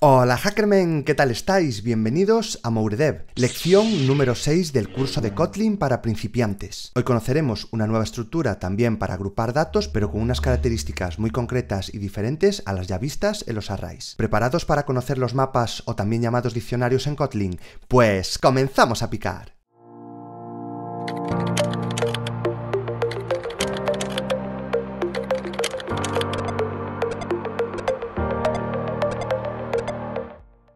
Hola hackermen, ¿qué tal estáis? Bienvenidos a MoureDev, lección número 6 del curso de Kotlin para principiantes. Hoy conoceremos una nueva estructura también para agrupar datos, pero con unas características muy concretas y diferentes a las ya vistas en los arrays. ¿Preparados para conocer los mapas o también llamados diccionarios en Kotlin? Pues comenzamos a picar.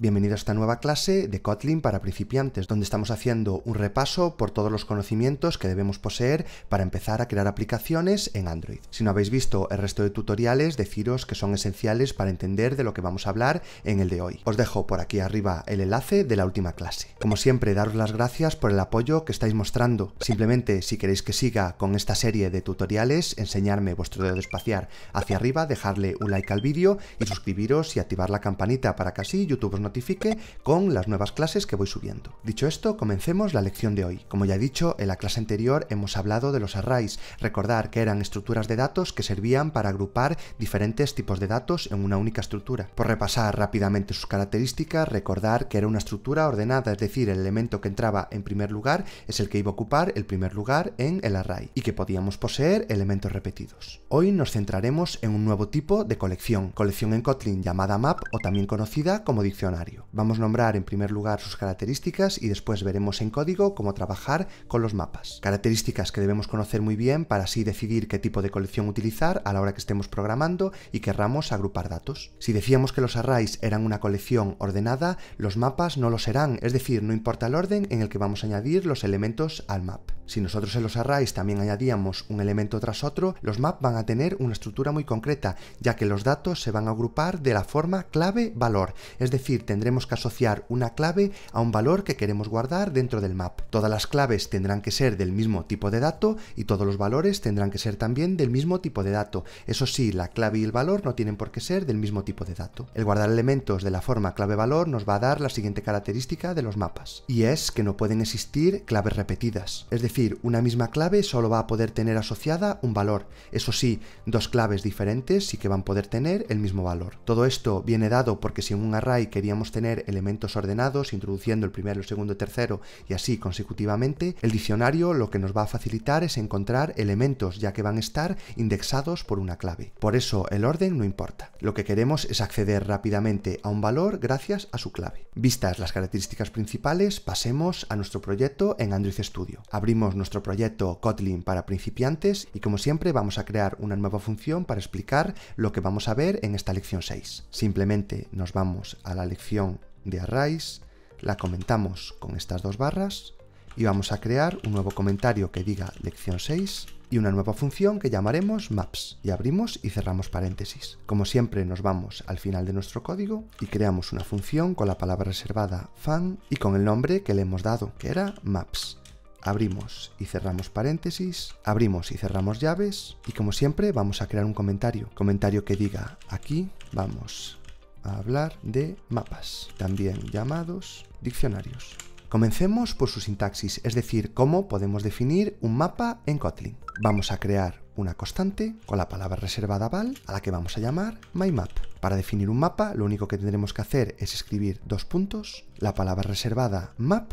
Bienvenido a esta nueva clase de Kotlin para principiantes, donde estamos haciendo un repaso por todos los conocimientos que debemos poseer para empezar a crear aplicaciones en Android. Si no habéis visto el resto de tutoriales, deciros que son esenciales para entender de lo que vamos a hablar en el de hoy. Os dejo por aquí arriba el enlace de la última clase. Como siempre, daros las gracias por el apoyo que estáis mostrando. Simplemente, si queréis que siga con esta serie de tutoriales, enseñarme vuestro dedo espaciar hacia arriba, dejarle un like al vídeo y suscribiros y activar la campanita para que así YouTube os notifique con las nuevas clases que voy subiendo. Dicho esto, comencemos la lección de hoy. Como ya he dicho, en la clase anterior hemos hablado de los arrays. Recordar que eran estructuras de datos que servían para agrupar diferentes tipos de datos en una única estructura. Por repasar rápidamente sus características, recordar que era una estructura ordenada, es decir, el elemento que entraba en primer lugar es el que iba a ocupar el primer lugar en el array y que podíamos poseer elementos repetidos. Hoy nos centraremos en un nuevo tipo de colección, colección en Kotlin llamada map o también conocida como diccionario. Vamos a nombrar en primer lugar sus características y después veremos en código cómo trabajar con los mapas. Características que debemos conocer muy bien para así decidir qué tipo de colección utilizar a la hora que estemos programando y querramos agrupar datos. Si decíamos que los arrays eran una colección ordenada, los mapas no lo serán, es decir, no importa el orden en el que vamos a añadir los elementos al map. Si nosotros en los arrays también añadíamos un elemento tras otro, los maps van a tener una estructura muy concreta, ya que los datos se van a agrupar de la forma clave-valor, es decir, tendremos que asociar una clave a un valor que queremos guardar dentro del map. Todas las claves tendrán que ser del mismo tipo de dato y todos los valores tendrán que ser también del mismo tipo de dato. Eso sí, la clave y el valor no tienen por qué ser del mismo tipo de dato. El guardar elementos de la forma clave-valor nos va a dar la siguiente característica de los mapas, y es que no pueden existir claves repetidas. Es decir, una misma clave solo va a poder tener asociada un valor. Eso sí, dos claves diferentes sí que van a poder tener el mismo valor. Todo esto viene dado porque si en un array queríamos tener elementos ordenados, introduciendo el primero, el segundo, el tercero y así consecutivamente, el diccionario lo que nos va a facilitar es encontrar elementos ya que van a estar indexados por una clave. Por eso el orden no importa. Lo que queremos es acceder rápidamente a un valor gracias a su clave. Vistas las características principales, pasemos a nuestro proyecto en Android Studio. Abrimos nuestro proyecto Kotlin para principiantes y como siempre vamos a crear una nueva función para explicar lo que vamos a ver en esta lección 6. Simplemente nos vamos a la lección de arrays, la comentamos con estas dos barras y vamos a crear un nuevo comentario que diga lección 6 y una nueva función que llamaremos maps y abrimos y cerramos paréntesis. Como siempre nos vamos al final de nuestro código y creamos una función con la palabra reservada fan y con el nombre que le hemos dado, que era maps abrimos y cerramos paréntesis, abrimos y cerramos llaves y como siempre vamos a crear un comentario, comentario que diga aquí vamos a hablar de mapas, también llamados diccionarios. Comencemos por su sintaxis, es decir, cómo podemos definir un mapa en Kotlin. Vamos a crear una constante con la palabra reservada val a la que vamos a llamar myMap. Para definir un mapa lo único que tendremos que hacer es escribir dos puntos, la palabra reservada map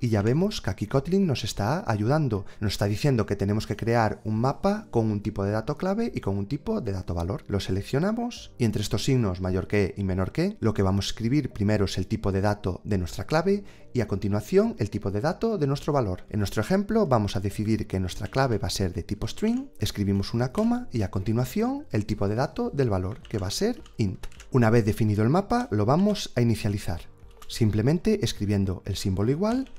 y ya vemos que aquí Kotlin nos está ayudando. Nos está diciendo que tenemos que crear un mapa con un tipo de dato clave y con un tipo de dato valor. Lo seleccionamos y entre estos signos mayor que y menor que, lo que vamos a escribir primero es el tipo de dato de nuestra clave y a continuación el tipo de dato de nuestro valor. En nuestro ejemplo vamos a decidir que nuestra clave va a ser de tipo string, escribimos una coma y a continuación el tipo de dato del valor que va a ser int. Una vez definido el mapa lo vamos a inicializar, simplemente escribiendo el símbolo igual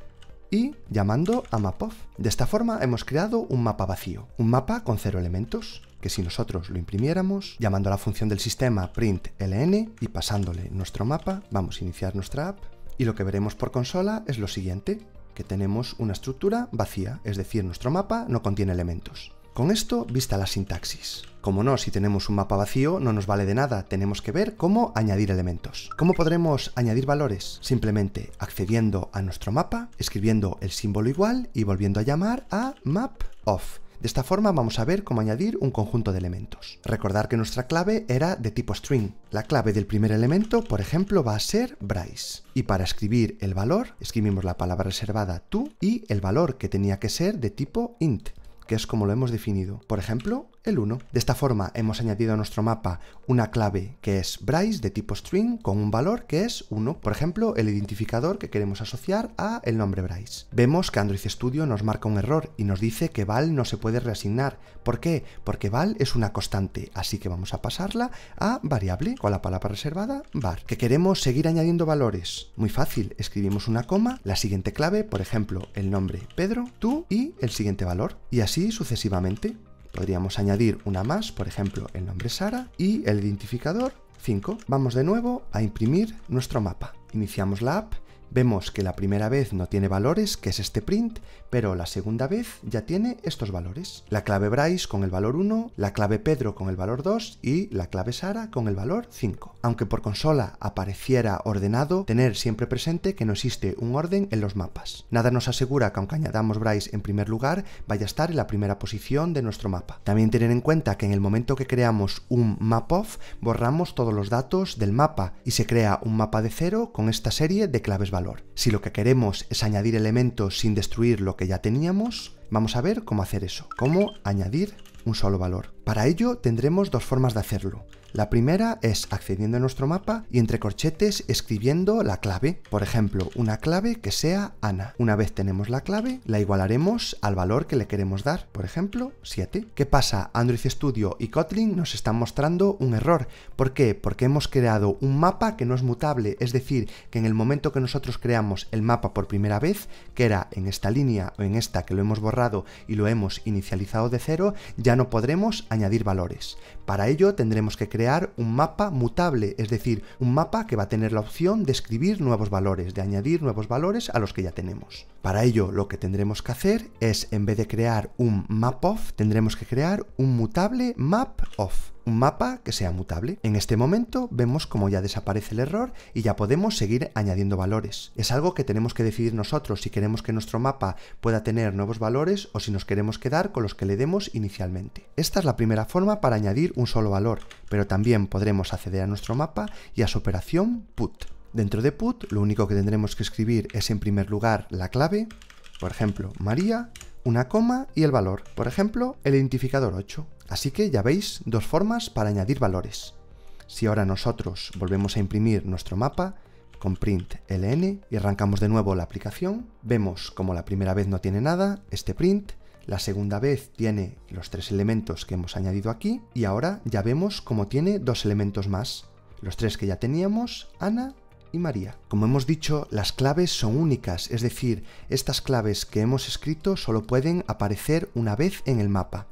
y llamando a MapOff. De esta forma hemos creado un mapa vacío, un mapa con cero elementos, que si nosotros lo imprimiéramos, llamando a la función del sistema println y pasándole nuestro mapa, vamos a iniciar nuestra app y lo que veremos por consola es lo siguiente, que tenemos una estructura vacía, es decir, nuestro mapa no contiene elementos. Con esto, vista la sintaxis. Como no, si tenemos un mapa vacío no nos vale de nada, tenemos que ver cómo añadir elementos. ¿Cómo podremos añadir valores? Simplemente accediendo a nuestro mapa, escribiendo el símbolo igual y volviendo a llamar a mapOf. De esta forma vamos a ver cómo añadir un conjunto de elementos. Recordar que nuestra clave era de tipo string. La clave del primer elemento, por ejemplo, va a ser Bryce. Y para escribir el valor, escribimos la palabra reservada tú y el valor que tenía que ser de tipo int, que es como lo hemos definido. Por ejemplo, el 1. De esta forma hemos añadido a nuestro mapa una clave que es Bryce de tipo string con un valor que es 1, por ejemplo el identificador que queremos asociar a el nombre Bryce. Vemos que Android Studio nos marca un error y nos dice que val no se puede reasignar. ¿Por qué? Porque val es una constante, así que vamos a pasarla a variable con la palabra reservada var. Que queremos seguir añadiendo valores. Muy fácil, escribimos una coma, la siguiente clave, por ejemplo el nombre Pedro, tú y el siguiente valor y así sucesivamente. Podríamos añadir una más, por ejemplo, el nombre Sara y el identificador 5. Vamos de nuevo a imprimir nuestro mapa. Iniciamos la app Vemos que la primera vez no tiene valores, que es este print, pero la segunda vez ya tiene estos valores. La clave Bryce con el valor 1, la clave Pedro con el valor 2 y la clave Sara con el valor 5. Aunque por consola apareciera ordenado, tener siempre presente que no existe un orden en los mapas. Nada nos asegura que aunque añadamos Bryce en primer lugar, vaya a estar en la primera posición de nuestro mapa. También tener en cuenta que en el momento que creamos un map borramos todos los datos del mapa y se crea un mapa de cero con esta serie de claves valores. Si lo que queremos es añadir elementos sin destruir lo que ya teníamos, vamos a ver cómo hacer eso, cómo añadir un solo valor. Para ello tendremos dos formas de hacerlo. La primera es accediendo a nuestro mapa y entre corchetes escribiendo la clave. Por ejemplo, una clave que sea Ana. Una vez tenemos la clave, la igualaremos al valor que le queremos dar. Por ejemplo, 7. ¿Qué pasa? Android Studio y Kotlin nos están mostrando un error. ¿Por qué? Porque hemos creado un mapa que no es mutable. Es decir, que en el momento que nosotros creamos el mapa por primera vez, que era en esta línea o en esta que lo hemos borrado y lo hemos inicializado de cero, ya no podremos añadir valores. Para ello tendremos que crear un mapa mutable, es decir, un mapa que va a tener la opción de escribir nuevos valores, de añadir nuevos valores a los que ya tenemos. Para ello lo que tendremos que hacer es, en vez de crear un map of, tendremos que crear un mutable map of mapa que sea mutable. En este momento vemos como ya desaparece el error y ya podemos seguir añadiendo valores. Es algo que tenemos que decidir nosotros si queremos que nuestro mapa pueda tener nuevos valores o si nos queremos quedar con los que le demos inicialmente. Esta es la primera forma para añadir un solo valor, pero también podremos acceder a nuestro mapa y a su operación put. Dentro de put lo único que tendremos que escribir es en primer lugar la clave, por ejemplo María, una coma y el valor, por ejemplo el identificador 8. Así que ya veis dos formas para añadir valores. Si ahora nosotros volvemos a imprimir nuestro mapa con print ln y arrancamos de nuevo la aplicación, vemos como la primera vez no tiene nada, este print, la segunda vez tiene los tres elementos que hemos añadido aquí y ahora ya vemos como tiene dos elementos más, los tres que ya teníamos, Ana y María. Como hemos dicho, las claves son únicas, es decir, estas claves que hemos escrito solo pueden aparecer una vez en el mapa.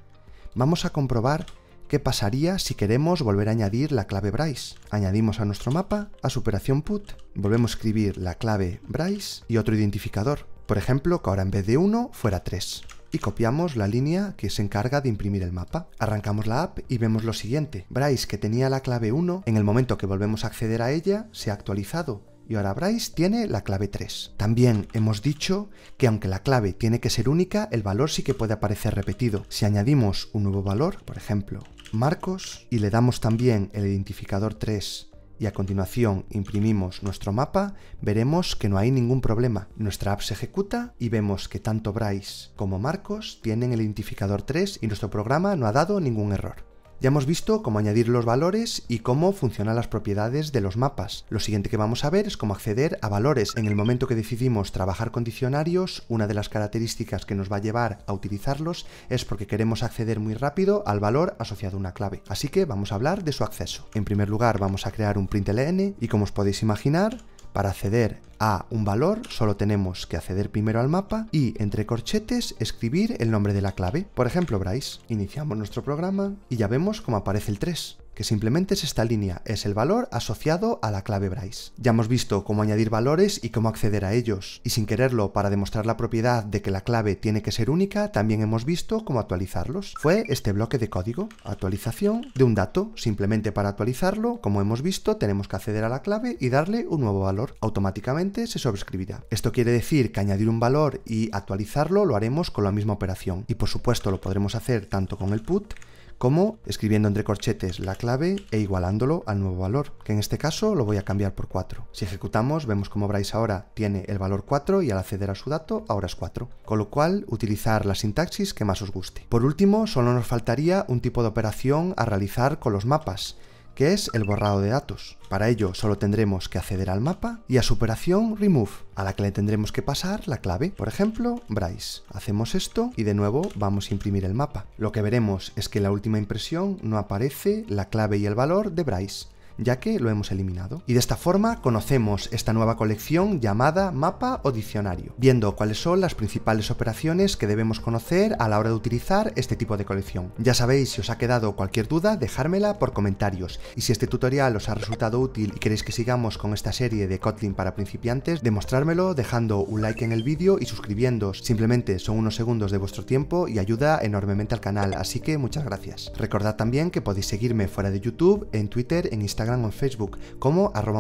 Vamos a comprobar qué pasaría si queremos volver a añadir la clave Bryce. Añadimos a nuestro mapa, a superación put, volvemos a escribir la clave Bryce y otro identificador. Por ejemplo, que ahora en vez de 1 fuera 3 y copiamos la línea que se encarga de imprimir el mapa. Arrancamos la app y vemos lo siguiente. Bryce, que tenía la clave 1, en el momento que volvemos a acceder a ella, se ha actualizado y ahora Bryce tiene la clave 3. También hemos dicho que aunque la clave tiene que ser única, el valor sí que puede aparecer repetido. Si añadimos un nuevo valor, por ejemplo, Marcos, y le damos también el identificador 3 y a continuación imprimimos nuestro mapa, veremos que no hay ningún problema. Nuestra app se ejecuta y vemos que tanto Bryce como Marcos tienen el identificador 3 y nuestro programa no ha dado ningún error. Ya hemos visto cómo añadir los valores y cómo funcionan las propiedades de los mapas. Lo siguiente que vamos a ver es cómo acceder a valores. En el momento que decidimos trabajar con diccionarios, una de las características que nos va a llevar a utilizarlos es porque queremos acceder muy rápido al valor asociado a una clave. Así que vamos a hablar de su acceso. En primer lugar vamos a crear un println y como os podéis imaginar, para acceder a un valor, solo tenemos que acceder primero al mapa y entre corchetes escribir el nombre de la clave. Por ejemplo, Bryce. Iniciamos nuestro programa y ya vemos cómo aparece el 3 que simplemente es esta línea, es el valor asociado a la clave Bryce. Ya hemos visto cómo añadir valores y cómo acceder a ellos, y sin quererlo, para demostrar la propiedad de que la clave tiene que ser única, también hemos visto cómo actualizarlos. Fue este bloque de código, actualización de un dato, simplemente para actualizarlo, como hemos visto, tenemos que acceder a la clave y darle un nuevo valor. Automáticamente se sobrescribirá. Esto quiere decir que añadir un valor y actualizarlo lo haremos con la misma operación. Y por supuesto lo podremos hacer tanto con el put como escribiendo entre corchetes la clave e igualándolo al nuevo valor, que en este caso lo voy a cambiar por 4. Si ejecutamos, vemos como Bryce ahora tiene el valor 4 y al acceder a su dato ahora es 4, con lo cual utilizar la sintaxis que más os guste. Por último, solo nos faltaría un tipo de operación a realizar con los mapas, que es el borrado de datos. Para ello solo tendremos que acceder al mapa y a su operación remove, a la que le tendremos que pasar la clave, por ejemplo Bryce. Hacemos esto y de nuevo vamos a imprimir el mapa. Lo que veremos es que en la última impresión no aparece la clave y el valor de Bryce, ya que lo hemos eliminado. Y de esta forma conocemos esta nueva colección llamada mapa o diccionario, viendo cuáles son las principales operaciones que debemos conocer a la hora de utilizar este tipo de colección. Ya sabéis, si os ha quedado cualquier duda, dejármela por comentarios. Y si este tutorial os ha resultado útil y queréis que sigamos con esta serie de Kotlin para principiantes, demostrármelo dejando un like en el vídeo y suscribiéndoos. Simplemente son unos segundos de vuestro tiempo y ayuda enormemente al canal, así que muchas gracias. Recordad también que podéis seguirme fuera de YouTube, en Twitter, en Instagram en Facebook como arroba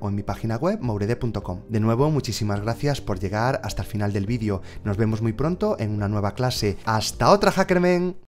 o en mi página web mouredev.com. De nuevo, muchísimas gracias por llegar hasta el final del vídeo. Nos vemos muy pronto en una nueva clase. ¡Hasta otra, Hackerman!